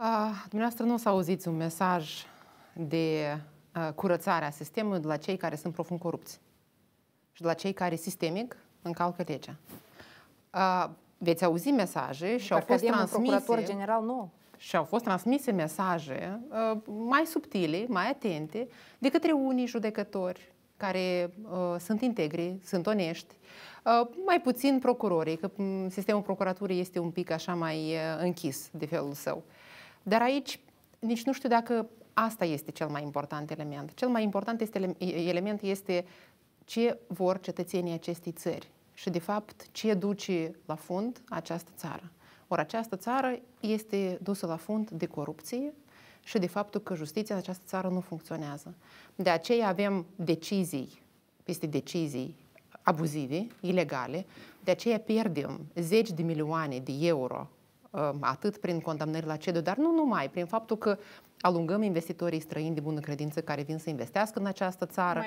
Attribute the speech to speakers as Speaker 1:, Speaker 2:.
Speaker 1: Uh, dumneavoastră nu o să auziți un mesaj de uh, curățare a sistemului de la cei care sunt profund corupți și de la cei care sistemic încalcă legea. Ah, veți auzi mesaje și au fost transmise... procurator general nu. Și au fost transmise mesaje uh, mai subtile, mai atente, de către unii judecători care uh, sunt integri, sunt onești, uh, mai puțin procurorii, că sistemul procuraturii este un pic așa mai uh, închis de felul său. Uh, dar aici nici nu știu dacă asta este cel mai important element. Cel mai important este, element este ce vor cetățenii acestei țări și, de fapt, ce duce la fund această țară. Ori această țară este dusă la fund de corupție și de faptul că justiția în această țară nu funcționează. De aceea avem decizii peste decizii abuzive, ilegale, de aceea pierdem zeci de milioane de euro Um, atât prin condamnări la cedo, dar nu numai, prin faptul că alungăm investitorii străini de bună credință care vin să investească în această țară.